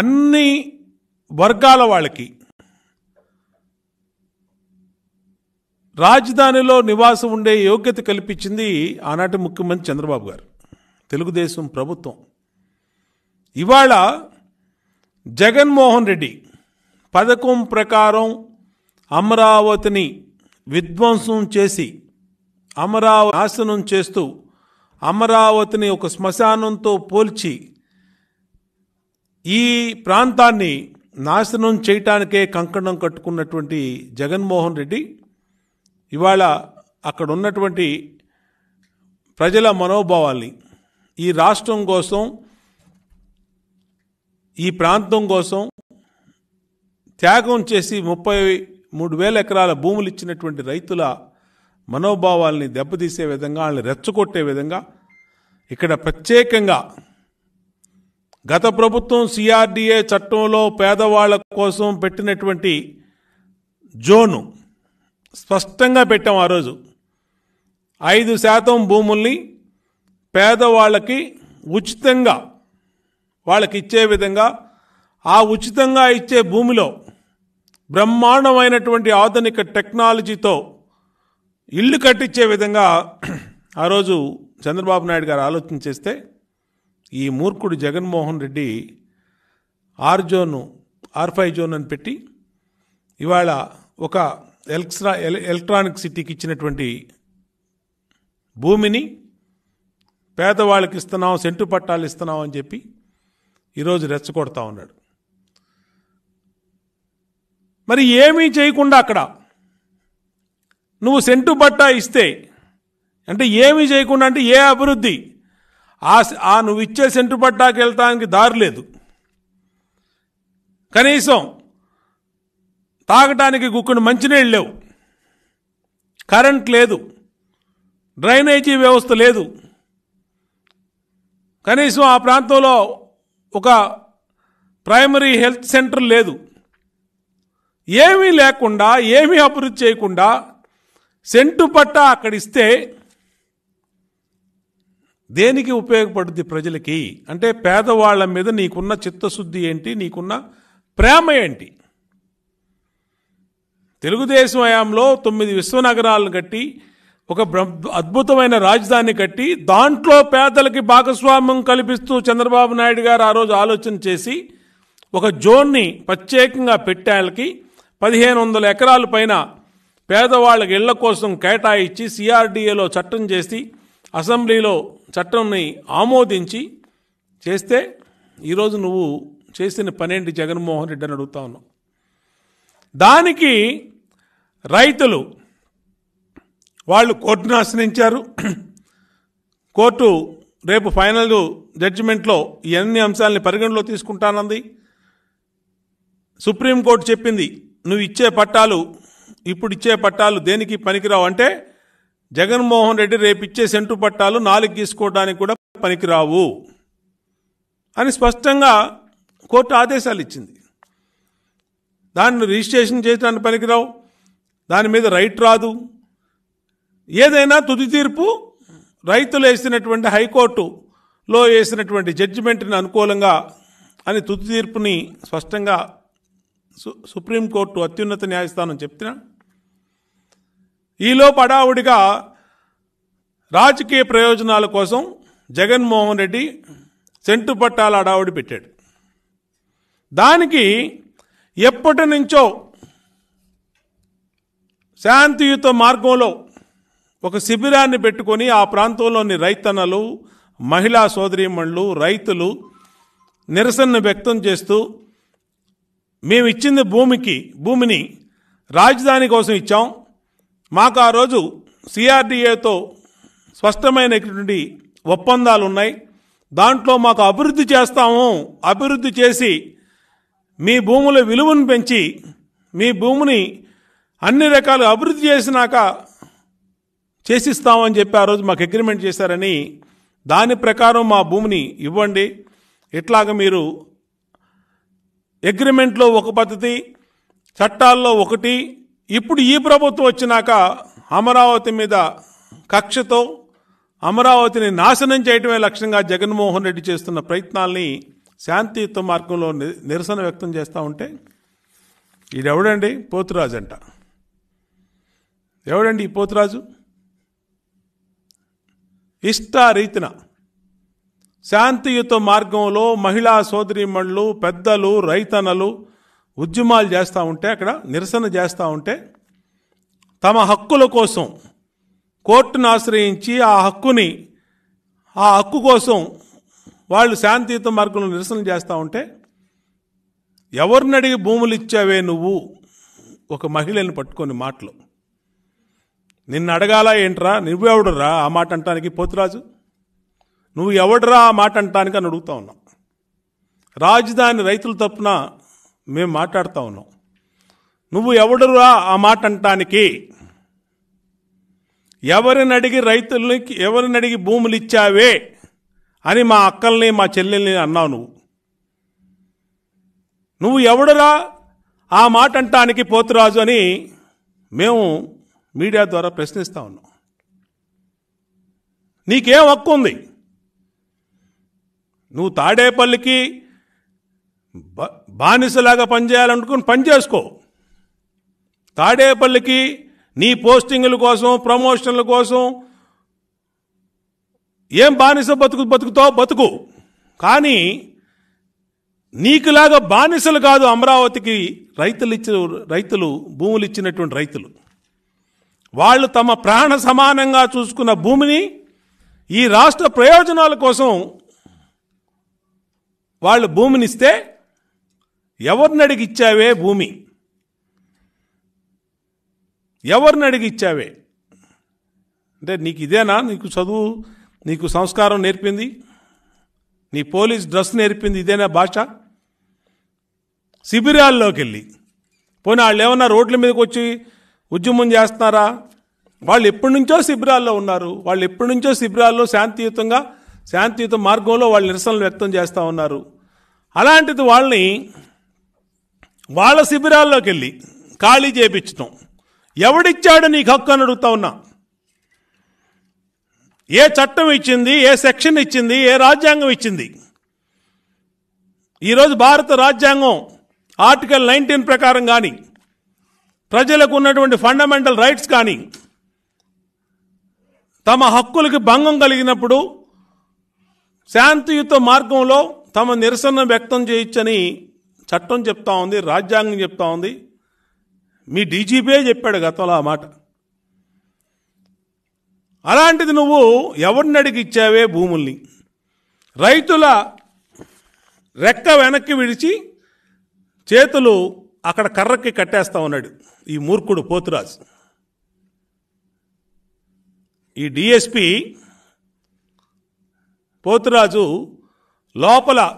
అన్ని వర్గాల వాళ్ళకి రాజధానిలో నివాసం ఉండే యోగ్యత కల్పించింది ఆనాటి ముఖ్యమంత్రి చంద్రబాబు గారు తెలుగుదేశం ప్రభుత్వం ఇవాళ జగన్మోహన్ రెడ్డి పథకం ప్రకారం అమరావతిని విధ్వంసం చేసి అమరావతి నాశనం చేస్తూ అమరావతిని ఒక శ్మశానంతో పోల్చి ఈ ప్రాంతాన్ని నాశనం చేయటానికే కంకణం కట్టుకున్నటువంటి జగన్మోహన్ రెడ్డి ఇవాళ అక్కడ ఉన్నటువంటి ప్రజల మనోభావాల్ని ఈ రాష్ట్రం కోసం ఈ ప్రాంతం కోసం త్యాగం చేసి ముప్పై మూడు వేల ఎకరాల భూములు ఇచ్చినటువంటి రైతుల మనోభావాల్ని దెబ్బతీసే విధంగా వాళ్ళని రెచ్చగొట్టే విధంగా ఇక్కడ ప్రత్యేకంగా గత ప్రభుత్వం సిఆర్డిఏ చట్టంలో పేదవాళ్ల కోసం పెట్టినటువంటి జోను స్పష్టంగా పెట్టాం ఆ రోజు ఐదు శాతం భూముల్ని పేదవాళ్ళకి ఉచితంగా వాళ్ళకి ఇచ్చే విధంగా ఆ ఉచితంగా ఇచ్చే భూమిలో బ్రహ్మాండమైనటువంటి ఆధునిక టెక్నాలజీతో ఇల్లు కట్టించే విధంగా ఆ రోజు చంద్రబాబు నాయుడు గారు ఆలోచన చేస్తే ఈ మూర్ఖుడు Jaganmohan Reddy R zone R five zone అని పెట్టి ఇవాళ ఒక ఎలక్ట్రా ఎలక్ట్రానిక్ సిటీకి ఇచ్చినటువంటి భూమిని పేదవాళ్ళకి ఇస్తున్నాం సెంటు పట్టాలు ఇస్తున్నాం అని చెప్పి ఈరోజు రెచ్చగొడతా ఉన్నాడు మరి ఏమీ చేయకుండా అక్కడ నువ్వు సెంటు పట్టా ఇస్తే అంటే ఏమీ చేయకుండా అంటే ఏ అభివృద్ధి ఆ ఆ నువ్వు ఇచ్చే సెంటు పట్టాకి వెళ్తానికి దారి లేదు కనీసం తాగటానికి గుక్కుని మంచినీళ్ళు లేవు కరెంట్ లేదు డ్రైనేజీ వ్యవస్థ లేదు కనీసం ఆ ప్రాంతంలో ఒక ప్రైమరీ హెల్త్ సెంటర్ లేదు ఏమీ లేకుండా ఏమీ అభివృద్ధి చేయకుండా సెంటు పట్ట అక్కడిస్తే దేనికి ఉపయోగపడుద్ది ప్రజలకి అంటే పేదవాళ్ల మీద నీకున్న చిత్తశుద్ధి ఏంటి నీకున్న ప్రేమ ఏంటి తెలుగుదేశం హయాంలో తొమ్మిది విశ్వనగరాలను కట్టి ఒక అద్భుతమైన రాజధాని కట్టి దాంట్లో పేదలకి భాగస్వామ్యం కల్పిస్తూ చంద్రబాబు నాయుడు గారు ఆ రోజు ఆలోచన చేసి ఒక జోన్ని ప్రత్యేకంగా పెట్టేళ్ళకి పదిహేను వందల ఎకరాల పైన పేదవాళ్ళకి ఇళ్ల కోసం కేటాయించి సిఆర్డీఏలో చట్టం చేసి అసెంబ్లీలో చట్టంని ఆమోదించి చేస్తే ఈరోజు నువ్వు చేసిన పనేంటి జగన్మోహన్ రెడ్డి అని అడుగుతా ఉన్నావు దానికి రైతులు వాళ్ళు కోర్టును ఆశ్రయించారు కోర్టు రేపు ఫైనల్ జడ్జిమెంట్లో అన్ని అంశాలని పరిగణలో తీసుకుంటానంది సుప్రీంకోర్టు చెప్పింది నువ్వు ఇచ్చే పట్టాలు ఇప్పుడు ఇచ్చే పట్టాలు దేనికి పనికిరావు అంటే జగన్మోహన్ రెడ్డి రేపిచ్చే సెంటు పట్టాలు నాలుగు తీసుకోవడానికి కూడా పనికిరావు అని స్పష్టంగా కోర్టు ఆదేశాలు ఇచ్చింది దాన్ని రిజిస్ట్రేషన్ చేయడానికి పనికిరావు దాని మీద రైట్ రాదు ఏదైనా తుది తీర్పు రైతులు వేసినటువంటి హైకోర్టులో వేసినటువంటి జడ్జిమెంట్ని అనుకూలంగా అని తుది తీర్పుని స్పష్టంగా సుప్రీంకోర్టు అత్యున్నత న్యాయస్థానం చెప్తున్నా ఈలో పడావుడిగా రాజకీయ ప్రయోజనాల కోసం జగన్మోహన్ రెడ్డి సెంటు పట్టాల అడావుడి పెట్టాడు దానికి ఎప్పటి నుంచో శాంతియుత మార్గంలో ఒక శిబిరాన్ని పెట్టుకొని ఆ ప్రాంతంలోని రైతన్నలు మహిళా సోదరీమణులు రైతులు నిరసన వ్యక్తం చేస్తూ మేము ఇచ్చింది భూమికి భూమిని రాజధాని కోసం ఇచ్చాం మాకు ఆ రోజు సిఆర్డిఏతో స్పష్టమైనటువంటి ఒప్పందాలు ఉన్నాయి దాంట్లో మాకు అభివృద్ధి చేస్తాము అభివృద్ధి చేసి మీ భూముల విలువను పెంచి మీ భూమిని అన్ని రకాలు అభివృద్ధి చేసినాక చేసిస్తామని చెప్పి ఆ రోజు మాకు అగ్రిమెంట్ చేశారని దాని ప్రకారం మా భూమిని ఇవ్వండి ఇట్లాగ మీరు అగ్రిమెంట్లో ఒక పద్ధతి చట్టాల్లో ఒకటి ఇప్పుడు ఈ ప్రభుత్వం వచ్చినాక అమరావతి మీద కక్షతో అమరావతిని నాశనం చేయటమే లక్ష్యంగా జగన్మోహన్ రెడ్డి చేస్తున్న ప్రయత్నాల్ని శాంతియుత మార్గంలో నిరసన వ్యక్తం చేస్తూ ఉంటే ఈడెవడండి పోతురాజు అంట ఎవడండి ఈ పోతురాజు ఇష్టారీతిన శాంతియుత మార్గంలో మహిళా సోదరిమణులు పెద్దలు రైతనలు ఉద్యమాలు చేస్తూ ఉంటే అక్కడ నిరసన చేస్తూ ఉంటే తమ హక్కుల కోసం కోర్టును ఆశ్రయించి ఆ హక్కుని ఆ హక్కు కోసం వాళ్ళు శాంతియుత మార్గంలో నిరసన చేస్తూ ఉంటే ఎవరిని అడిగి భూములు ఇచ్చావే నువ్వు ఒక మహిళని పట్టుకొని మాటలు నిన్ను అడగాలా ఏంట్రా నువ్వెవడరా ఆ మాట అంటానికి పోతురాజు నువ్వు ఎవడరా ఆ మాట అంటానికి అని అడుగుతా ఉన్నాం రాజధాని రైతుల తప్పున మేము మాట్లాడుతూ ఉన్నాం నువ్వు ఎవడురా ఆ మాట అంటానికి ఎవరిని అడిగి రైతులకి ఎవరిని అడిగి భూములు ఇచ్చావే అని మా అక్కల్ని మా చెల్లెల్ని అన్నావు నువ్వు నువ్వు ఎవడురా ఆ మాట అంటానికి పోతురాజు అని మేము మీడియా ద్వారా ప్రశ్నిస్తా ఉన్నాం నీకేం హక్కు ఉంది నువ్వు తాడేపల్లికి బానిసలాగా పనిచేయాలనుకుని పనిచేసుకో తాడేపల్లికి నీ పోస్టింగుల కోసం ప్రమోషన్ల కోసం ఏం బానిస బతుకు బతుకుతావు బతుకు కానీ నీకులాగా బానిసలు కాదు అమరావతికి రైతులు ఇచ్చిన రైతులు భూములు ఇచ్చినటువంటి రైతులు వాళ్ళు తమ ప్రాణ సమానంగా చూసుకున్న భూమిని ఈ రాష్ట్ర ప్రయోజనాల కోసం వాళ్ళు భూమినిస్తే ఎవరిని అడిగిచ్చావే భూమి ఎవరిని అడిగిచ్చావే అంటే నీకు ఇదేనా నీకు చదువు నీకు సంస్కారం నేర్పింది నీ పోలీస్ డ్రెస్ నేర్పింది ఇదేనా భాష శిబిరాల్లోకి వెళ్ళి పోనీ వాళ్ళు ఏమన్నా రోడ్ల మీదకి వచ్చి ఉద్యమం చేస్తున్నారా వాళ్ళు ఎప్పటి నుంచో శిబిరాల్లో ఉన్నారు వాళ్ళు ఎప్పటి నుంచో శిబిరాల్లో శాంతియుతంగా శాంతియుత మార్గంలో వాళ్ళు నిరసనలు వ్యక్తం చేస్తూ ఉన్నారు అలాంటిది వాళ్ళని వాళ్ళ శిబిరాల్లోకి వెళ్ళి ఖాళీ చేపించటం ఎవడిచ్చాడు నీకు హక్కు అని అడుగుతా ఉన్నా ఏ చట్టం ఇచ్చింది ఏ సెక్షన్ ఇచ్చింది ఏ రాజ్యాంగం ఇచ్చింది ఈరోజు భారత రాజ్యాంగం ఆర్టికల్ నైన్టీన్ ప్రకారం కానీ ప్రజలకు ఉన్నటువంటి ఫండమెంటల్ రైట్స్ కానీ తమ హక్కులకి భంగం కలిగినప్పుడు శాంతియుత మార్గంలో తమ నిరసన వ్యక్తం చేయొచ్చని చట్టం చెప్తా ఉంది రాజ్యాంగం చెప్తా ఉంది మీ డీజీపీయే చెప్పాడు గతంలో ఆ మాట అలాంటిది నువ్వు ఎవరిని అడిగి ఇచ్చావే భూముల్ని రైతుల రెక్క వెనక్కి విడిచి చేతులు అక్కడ కర్రకి కట్టేస్తా ఉన్నాడు ఈ మూర్ఖుడు పోతురాజు ఈ డిఎస్పి పోతురాజు లోపల